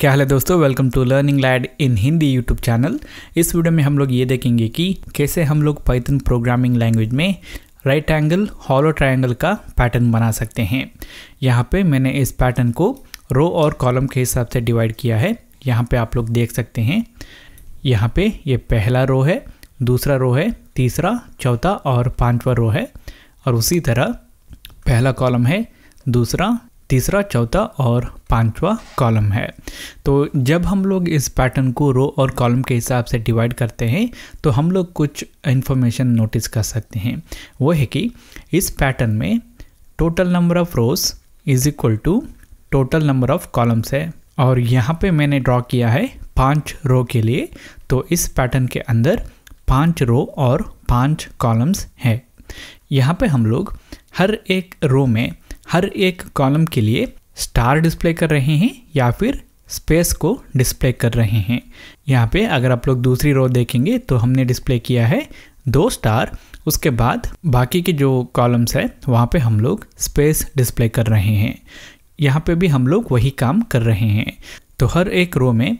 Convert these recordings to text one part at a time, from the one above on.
क्या हाल है दोस्तों welcome to learning lad in Hindi YouTube channel इस वीडियो में हम लोग ये देखेंगे कि कैसे हम लोग पाइथन प्रोग्रामिंग लैंग्वेज में राइट एंगल हॉलो ट्राइंगल का पैटर्न बना सकते हैं यहाँ पे मैंने इस पैटर्न को रो और कॉलम के हिसाब से डिवाइड किया है यहाँ पे आप लोग देख सकते हैं यहाँ पे ये पहला रो है दूसरा रो है तीसरा चौथा और पाँचवा रो है और उसी तरह पहला कॉलम है दूसरा तीसरा चौथा और पांचवा कॉलम है तो जब हम लोग इस पैटर्न को रो और कॉलम के हिसाब से डिवाइड करते हैं तो हम लोग कुछ इन्फॉर्मेशन नोटिस कर सकते हैं वो है कि इस पैटर्न में total number of rows is equal to total number of columns है और यहाँ पे मैंने ड्रॉ किया है पांच रो के लिए तो इस पैटर्न के अंदर पांच रो और पांच कॉलम्स हैं यहाँ पे हम लोग हर एक रो में हर एक कॉलम के लिए स्टार डिस्प्ले कर रहे हैं या फिर स्पेस को डिस्प्ले कर रहे हैं यहाँ पे अगर आप लोग दूसरी रो देखेंगे तो हमने डिस्प्ले किया है दो स्टार उसके बाद बाकी के जो कॉलम्स है वहाँ पे हम लोग स्पेस डिस्प्ले कर रहे हैं यहाँ पे भी हम लोग वही काम कर रहे हैं तो हर एक रो में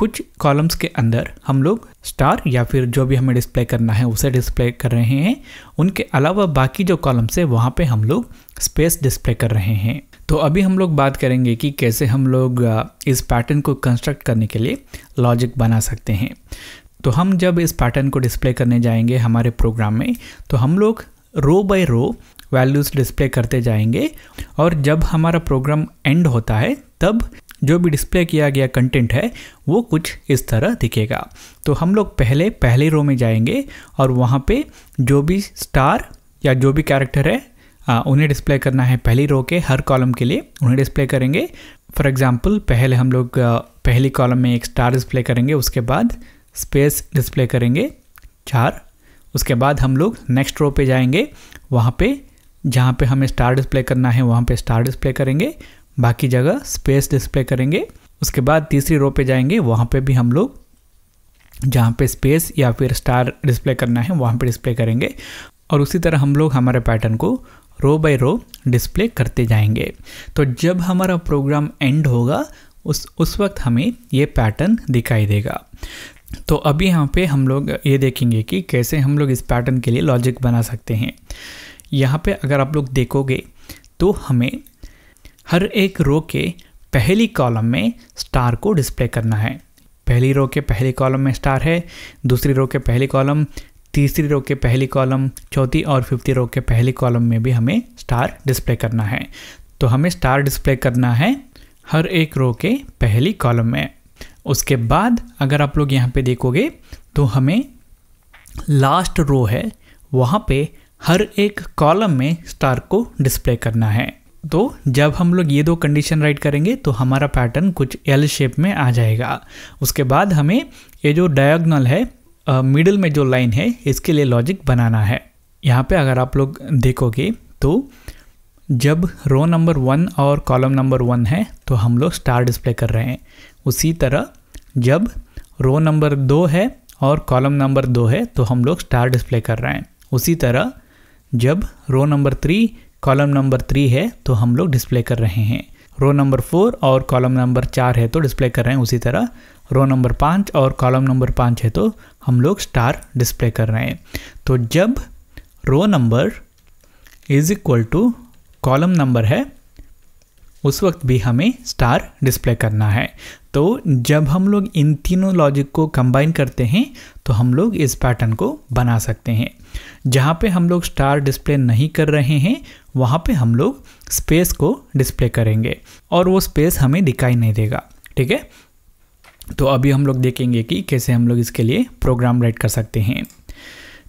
कुछ कॉलम्स के अंदर हम लोग स्टार या फिर जो भी हमें डिस्प्ले करना है उसे डिस्प्ले कर रहे हैं उनके अलावा बाकी जो कॉलम्स है वहाँ पे हम लोग स्पेस डिस्प्ले कर रहे हैं तो अभी हम लोग बात करेंगे कि कैसे हम लोग uh, इस पैटर्न को कंस्ट्रक्ट करने के लिए लॉजिक बना सकते हैं तो हम जब इस पैटर्न को डिस्प्ले करने जाएंगे हमारे प्रोग्राम में तो हम लोग row by row values display करते जाएंगे और जब हमारा प्रोग्राम एंड होता है तब जो भी डिस्प्ले किया गया कंटेंट है वो कुछ इस तरह दिखेगा तो हम लोग पहले पहले रो में जाएंगे और वहाँ पे जो भी स्टार या जो भी कैरेक्टर है उन्हें डिस्प्ले करना है पहली रो के हर कॉलम के लिए उन्हें डिस्प्ले करेंगे फॉर एग्जाम्पल पहले हम लोग पहली कॉलम में एक स्टार डिस्प्ले करेंगे उसके बाद स्पेस डिस्प्ले करेंगे चार उसके बाद हम लोग नेक्स्ट रो पे जाएंगे वहाँ पे जहाँ पे हमें स्टार डिस्प्ले करना है वहाँ पे स्टार डिस्प्ले करेंगे बाकी जगह स्पेस डिस्प्ले करेंगे उसके बाद तीसरी रो पे जाएंगे वहाँ पे भी हम लोग जहाँ पे स्पेस या फिर स्टार डिस्प्ले करना है वहाँ पे डिस्प्ले करेंगे और उसी तरह हम लोग हमारे पैटर्न को रो बाय रो डिस्प्ले करते जाएंगे तो जब हमारा प्रोग्राम एंड होगा उस उस वक्त हमें ये पैटर्न दिखाई देगा तो अभी यहाँ पे हम लोग ये देखेंगे कि कैसे हम लोग इस पैटर्न के लिए लॉजिक बना सकते हैं यहाँ पे अगर आप लोग देखोगे तो हमें हर एक रो के पहली कॉलम में स्टार को डिस्प्ले करना है पहली रो के पहली कॉलम में स्टार है दूसरी रो के पहली कॉलम तीसरी रो के पहली कॉलम चौथी और फिफ्थी रो के पहली कॉलम में भी हमें स्टार डिस्प्ले करना है तो हमें स्टार डिस्प्ले करना है हर एक रो के पहली कॉलम में उसके बाद अगर आप लोग यहाँ पे देखोगे तो हमें लास्ट रो है वहाँ पे हर एक कॉलम में स्टार को डिस्प्ले करना है तो जब हम लोग ये दो कंडीशन राइट करेंगे तो हमारा पैटर्न कुछ एल शेप में आ जाएगा उसके बाद हमें ये जो डायगनल है मिडल में जो लाइन है इसके लिए लॉजिक बनाना है यहाँ पे अगर आप लोग देखोगे तो जब रो नंबर वन और कॉलम नंबर वन है तो हम लोग स्टार डिस्प्ले कर रहे हैं उसी तरह जब रो नंबर दो है और कॉलम नंबर दो है तो हम लोग स्टार डिस्प्ले कर रहे हैं उसी तरह जब row number three column number three है तो हम लोग डिस्प्ले कर रहे हैं रो नंबर फोर और कॉलम नंबर चार है तो डिस्प्ले कर रहे हैं उसी तरह रो नंबर पाँच और कॉलम नंबर पाँच है तो हम लोग स्टार डिस्प्ले कर रहे हैं तो जब row number is equal to column number है उस वक्त भी हमें स्टार डिस्प्ले करना है तो जब हम लोग इन तीनों लॉजिक को कंबाइन करते हैं तो हम लोग इस पैटर्न को बना सकते हैं जहाँ पे हम लोग स्टार डिस्प्ले नहीं कर रहे हैं वहाँ पे हम लोग स्पेस को डिस्प्ले करेंगे और वो स्पेस हमें दिखाई नहीं देगा ठीक है तो अभी हम लोग देखेंगे कि कैसे हम लोग इसके लिए प्रोग्राम राइट कर सकते हैं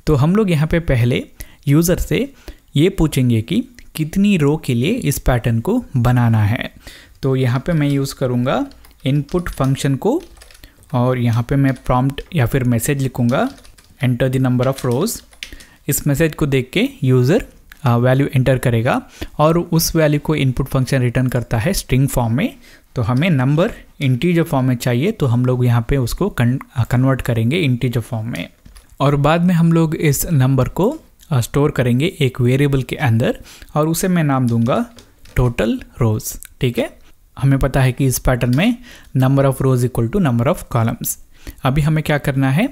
तो हम लोग यहाँ पे पहले यूज़र से ये पूछेंगे कि कितनी रो के लिए इस पैटर्न को बनाना है तो यहाँ पे मैं यूज़ करूँगा इनपुट फंक्शन को और यहाँ पे मैं प्रॉम्प्ट या फिर मैसेज लिखूँगा enter the number of rows इस मैसेज को देख के यूज़र वैल्यू uh, एंटर करेगा और उस वैल्यू को इनपुट फंक्शन रिटर्न करता है स्ट्रिंग फॉर्म में तो हमें नंबर इंटीजर फॉर्म में चाहिए तो हम लोग यहाँ पे उसको कन्वर्ट uh, करेंगे इंटीजर फॉर्म में और बाद में हम लोग इस नंबर को स्टोर uh, करेंगे एक वेरिएबल के अंदर और उसे मैं नाम दूंगा टोटल रोज ठीक है हमें पता है कि इस पैटर्न में number of rows equal to number of columns अभी हमें क्या करना है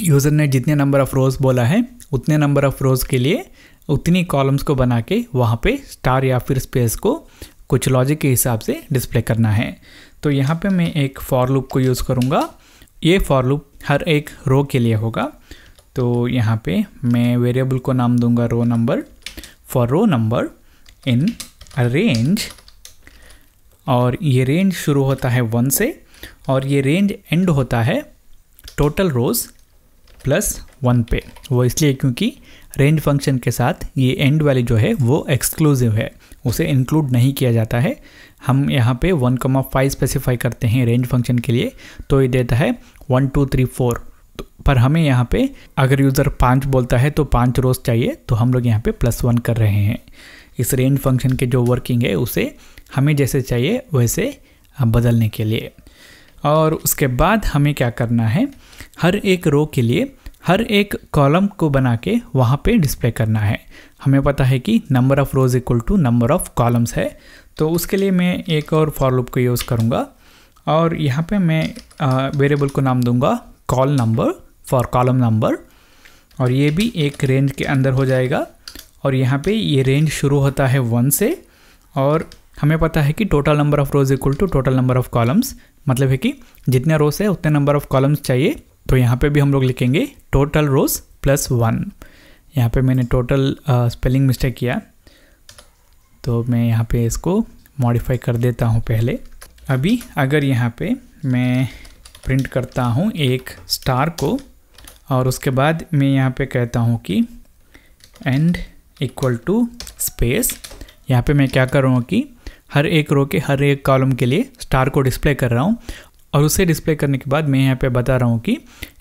यूज़र ने जितने नंबर ऑफ रोज बोला है उतने नंबर ऑफ रोज के लिए उतनी कॉलम्स को बना के वहाँ पे स्टार या फिर स्पेस को कुछ लॉजिक के हिसाब से डिस्प्ले करना है तो यहाँ पे मैं एक फॉर लूप को यूज़ करूँगा ये फॉर लूप हर एक रो के लिए होगा तो यहाँ पे मैं वेरिएबल को नाम दूंगा row number for row number in range और ये रेंज शुरू होता है वन से और ये रेंज एंड होता है टोटल रोज़ प्लस वन पे वो इसलिए क्योंकि रेंज फंक्शन के साथ ये एंड वाली जो है वो एक्सक्लूसिव है उसे इंक्लूड नहीं किया जाता है हम यहाँ पे 1,5 स्पेसिफाई करते हैं रेंज फंक्शन के लिए तो ये देता है वन टू थ्री फोर पर हमें यहाँ पे अगर यूज़र पाँच बोलता है तो पाँच रोज चाहिए तो हम लोग यहाँ पे प्लस वन कर रहे हैं इस रेंज फंक्शन के जो वर्किंग है उसे हमें जैसे चाहिए वैसे बदलने के लिए और उसके बाद हमें क्या करना है हर एक रो के लिए हर एक कॉलम को बना के वहाँ पे डिस्प्ले करना है हमें पता है कि number of rows equal to number of columns है तो उसके लिए मैं एक और फॉर लूप को यूज़ करूँगा और यहाँ पे मैं वेरिएबल को नाम दूंगा col number for column number और ये भी एक रेंज के अंदर हो जाएगा और यहाँ पे ये रेंज शुरू होता है वन से और हमें पता है कि total number of rows equal to total number of columns मतलब है कि जितने रोज़ है उतने नंबर ऑफ़ कॉलम्स चाहिए तो यहाँ पे भी हम लोग लिखेंगे टोटल रोज प्लस वन यहाँ पे मैंने टोटल स्पेलिंग मिस्टेक किया तो मैं यहाँ पे इसको मॉडिफाई कर देता हूँ पहले अभी अगर यहाँ पे मैं प्रिंट करता हूँ एक स्टार को और उसके बाद मैं यहाँ पे कहता हूँ कि एंड इक्वल टू स्पेस यहाँ पे मैं क्या कर रहा हूँ कि हर एक रो के हर एक कॉलम के लिए स्टार को डिस्प्ले कर रहा हूँ और उसे डिस्प्ले करने के बाद मैं यहाँ पे बता रहा हूँ कि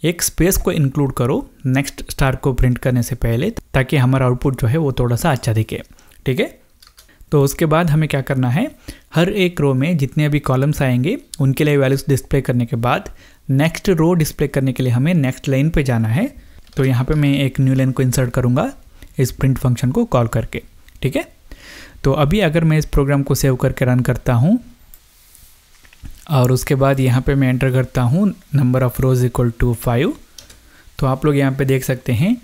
एक स्पेस को इंक्लूड करो नेक्स्ट स्टार को प्रिंट करने से पहले ताकि हमारा आउटपुट जो है वो थोड़ा सा अच्छा दिखे ठीक है तो उसके बाद हमें क्या करना है हर एक रो में जितने भी कॉलम्स आएंगे उनके लिए वैल्यूज डिस्प्ले करने के बाद नेक्स्ट रो डिस्प्ले करने के लिए हमें नेक्स्ट लाइन पे जाना है तो यहाँ पे मैं एक न्यू लाइन को इंसर्ट करूँगा इस प्रिंट फंक्शन को कॉल करके ठीक है तो अभी अगर मैं इस प्रोग्राम को सेव करके रन करता हूँ और उसके बाद यहाँ पे मैं एंटर करता हूँ number of rows equal to five तो आप लोग यहाँ पे देख सकते हैं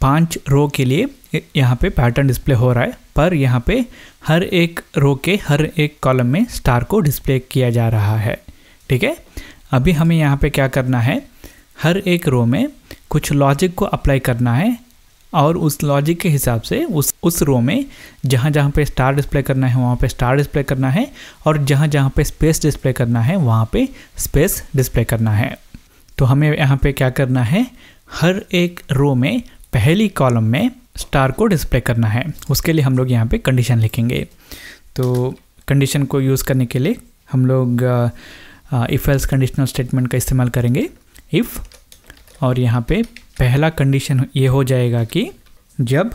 पांच रो के लिए यहाँ पे पैटर्न डिस्प्ले हो रहा है पर यहाँ पे हर एक रो के हर एक कॉलम में स्टार को डिस्प्ले किया जा रहा है ठीक है अभी हमें यहाँ पे क्या करना है हर एक रो में कुछ लॉजिक को अप्लाई करना है और उस लॉजिक के हिसाब से उस उस रो में जहाँ जहाँ पे स्टार डिस्प्ले करना है वहाँ पे स्टार डिस्प्ले करना है और जहाँ जहाँ पे स्पेस डिस्प्ले करना है वहाँ पे स्पेस डिस्प्ले करना है तो हमें यहाँ पे क्या करना है हर एक रो में पहली कॉलम में स्टार को डिस्प्ले करना है उसके लिए हम लोग यहाँ पर कंडीशन लिखेंगे तो कंडीशन को यूज़ करने के लिए हम लोग इफ़ एल्स कंडीशनल स्टेटमेंट का इस्तेमाल करेंगे इफ़ और यहाँ पे पहला कंडीशन ये हो जाएगा कि जब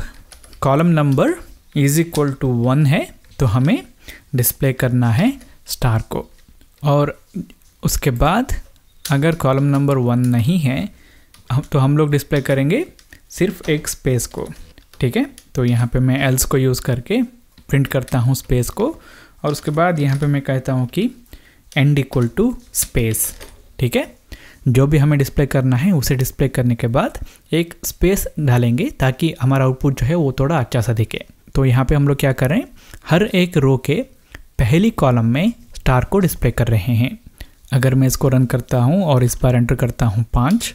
column number is equal to one है तो हमें डिस्प्ले करना है स्टार को और उसके बाद अगर कॉलम नंबर वन नहीं है तो हम लोग डिस्प्ले करेंगे सिर्फ एक स्पेस को ठीक है तो यहाँ पे मैं एल्स को यूज़ करके प्रिंट करता हूँ स्पेस को और उसके बाद यहाँ पे मैं कहता हूँ कि एंड इक्वल टू स्पेस ठीक है जो भी हमें डिस्प्ले करना है उसे डिस्प्ले करने के बाद एक स्पेस डालेंगे ताकि हमारा आउटपुट जो है वो थोड़ा अच्छा सा दिखे तो यहाँ पे हम लोग क्या करें हर एक रो के पहली कॉलम में स्टार को डिस्प्ले कर रहे हैं अगर मैं इसको रन करता हूँ और इस बार एंटर करता हूँ पाँच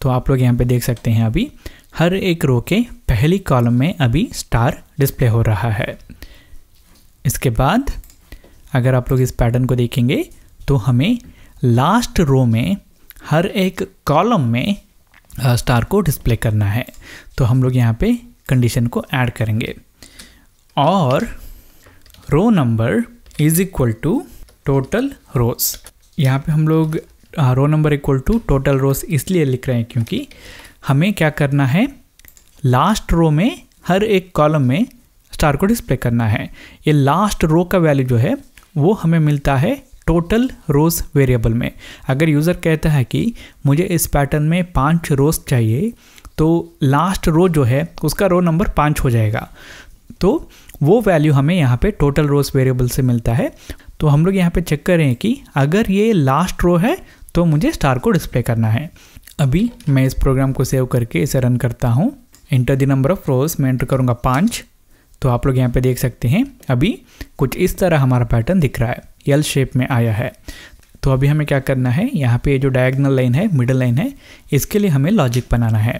तो आप लोग यहाँ पर देख सकते हैं अभी हर एक रो के पहली कॉलम में अभी स्टार डिस्प्ले हो रहा है इसके बाद अगर आप लोग इस पैटर्न को देखेंगे तो हमें लास्ट रो में हर एक कॉलम में स्टार को डिस्प्ले करना है तो हम लोग यहाँ पे कंडीशन को ऐड करेंगे और row number is equal to total rows यहाँ पे हम लोग row number equal to total rows इसलिए लिख रहे हैं क्योंकि हमें क्या करना है लास्ट रो में हर एक कॉलम में स्टार को डिस्प्ले करना है ये लास्ट रो का वैल्यू जो है वो हमें मिलता है टोटल रोज वेरिएबल में अगर यूज़र कहता है कि मुझे इस पैटर्न में पाँच रोज चाहिए तो लास्ट रो जो है उसका रो नंबर पाँच हो जाएगा तो वो वैल्यू हमें यहाँ पे टोटल रोज वेरिएबल से मिलता है तो हम लोग यहाँ पे चेक कर रहे हैं कि अगर ये लास्ट रो है तो मुझे स्टार को डिस्प्ले करना है अभी मैं इस प्रोग्राम को सेव करके इसे रन करता हूँ enter the number of rows मैं एंटर करूँगा पाँच तो आप लोग यहाँ पे देख सकते हैं अभी कुछ इस तरह हमारा पैटर्न दिख रहा है यल शेप में आया है तो अभी हमें क्या करना है यहाँ पे जो डायगनल लाइन है मिडल लाइन है इसके लिए हमें लॉजिक बनाना है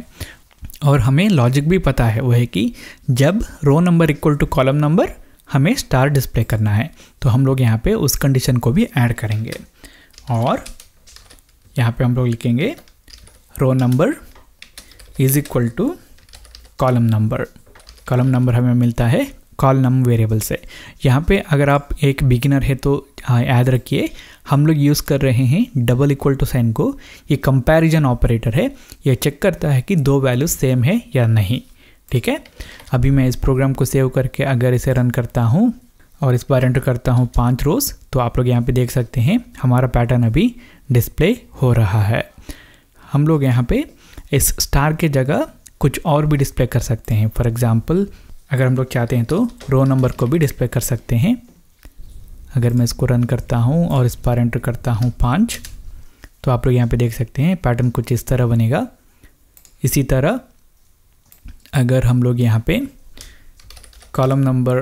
और हमें लॉजिक भी पता है वो है कि जब row number equal to column number हमें स्टार डिस्प्ले करना है तो हम लोग यहाँ पे उस कंडीशन को भी ऐड करेंगे और यहाँ पे हम लोग लिखेंगे row number is equal to column number column number हमें मिलता है कॉल नम वेरिएबल से यहाँ पे अगर आप एक बिगिनर है तो याद रखिए हम लोग यूज़ कर रहे हैं डबल इक्वल टू साइन को ये कंपैरिजन ऑपरेटर है ये चेक करता है कि दो वैल्यू सेम है या नहीं ठीक है अभी मैं इस प्रोग्राम को सेव करके अगर इसे रन करता हूँ और इस बार एंटर करता हूँ पाँच रोज़ तो आप लोग यहाँ पर देख सकते हैं हमारा पैटर्न अभी डिस्प्ले हो रहा है हम लोग यहाँ पर इस स्टार के जगह कुछ और भी डिस्प्ले कर सकते हैं फॉर एग्ज़ाम्पल अगर हम लोग चाहते हैं तो रो नंबर को भी डिस्प्ले कर सकते हैं अगर मैं इसको रन करता हूँ और इस पर एंटर करता हूँ पाँच तो आप लोग यहाँ पे देख सकते हैं पैटर्न कुछ इस तरह बनेगा इसी तरह अगर हम लोग यहाँ पे कॉलम नंबर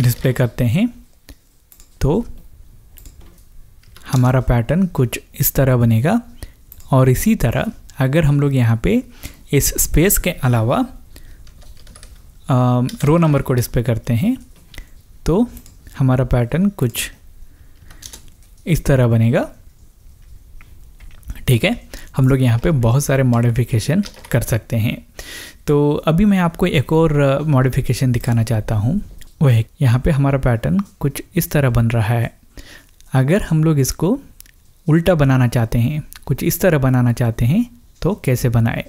डिस्प्ले करते हैं तो हमारा पैटर्न कुछ इस तरह बनेगा और इसी तरह अगर हम लोग यहाँ पे इस स्पेस के अलावा रो नंबर को डिस्प्ले करते हैं तो हमारा पैटर्न कुछ इस तरह बनेगा ठीक है हम लोग यहाँ पे बहुत सारे मॉडिफिकेशन कर सकते हैं तो अभी मैं आपको एक और मॉडिफिकेशन दिखाना चाहता हूँ वो है यहाँ पे हमारा पैटर्न कुछ इस तरह बन रहा है अगर हम लोग इसको उल्टा बनाना चाहते हैं कुछ इस तरह बनाना चाहते हैं तो कैसे बनाएं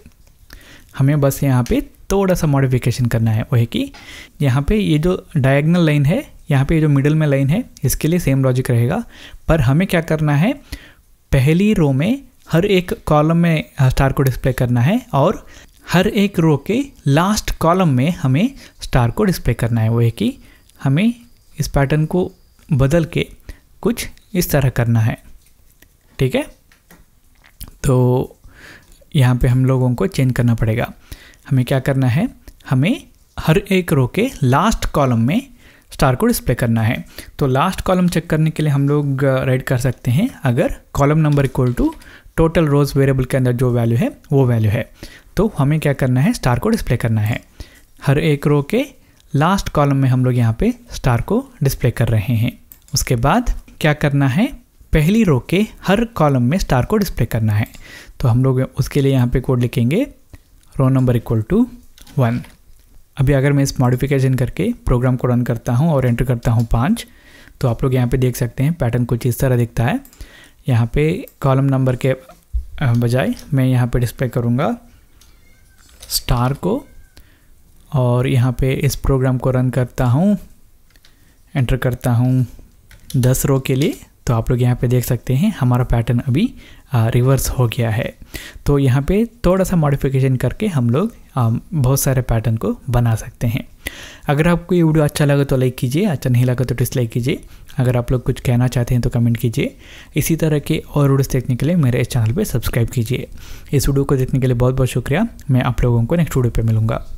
हमें बस यहाँ पे थोड़ा सा मॉडिफिकेशन करना है वो है कि यहाँ पे ये जो डायगनल लाइन है यहाँ पे ये जो मिडल में लाइन है इसके लिए सेम लॉजिक रहेगा पर हमें क्या करना है पहली रो में हर एक कॉलम में स्टार हाँ, को डिस्प्ले करना है और हर एक रो के लास्ट कॉलम में हमें स्टार को डिस्प्ले करना है वो है कि हमें इस पैटर्न को बदल के कुछ इस तरह करना है ठीक है तो यहाँ पे हम लोगों को चेंज करना पड़ेगा हमें क्या करना है हमें हर एक रो के लास्ट कॉलम में स्टार को डिस्प्ले करना है तो लास्ट कॉलम चेक करने के लिए हम लोग राइट uh, कर सकते हैं अगर column number equal to total rows variable के अंदर जो वैल्यू है वो वैल्यू है तो हमें क्या करना है स्टार को डिस्प्ले करना है हर एक रो के लास्ट कॉलम में हम लोग यहाँ पे स्टार को डिस्प्ले कर रहे हैं उसके बाद क्या करना है पहली रो के हर कॉलम में स्टार को डिस्प्ले करना है तो हम लोग उसके लिए यहाँ पे कोड लिखेंगे row number equal to one अभी अगर मैं इस मॉडिफिकेशन करके प्रोग्राम को रन करता हूँ और एंटर करता हूँ पाँच तो आप लोग यहाँ पे देख सकते हैं पैटर्न कुछ इस तरह दिखता है यहाँ पे कॉलम नंबर के बजाय मैं यहाँ पे डिस्प्ले करूँगा स्टार को और यहाँ पे इस प्रोग्राम को रन करता हूँ एंटर करता हूँ दस रो के लिए तो आप लोग यहाँ पे देख सकते हैं हमारा पैटर्न अभी आ, रिवर्स हो गया है तो यहाँ पे थोड़ा सा मॉडिफिकेशन करके हम लोग आ, बहुत सारे पैटर्न को बना सकते हैं अगर आपको ये वीडियो अच्छा लगा तो लाइक कीजिए अच्छा नहीं लगा तो डिसलाइक कीजिए अगर आप लोग कुछ कहना चाहते हैं तो कमेंट कीजिए इसी तरह के और वीडियोस देखने के लिए मेरे इस चैनल पर सब्सक्राइब कीजिए इस वीडियो को देखने के लिए बहुत बहुत शुक्रिया मैं आप लोगों को नेक्स्ट वीडियो पर मिलूँगा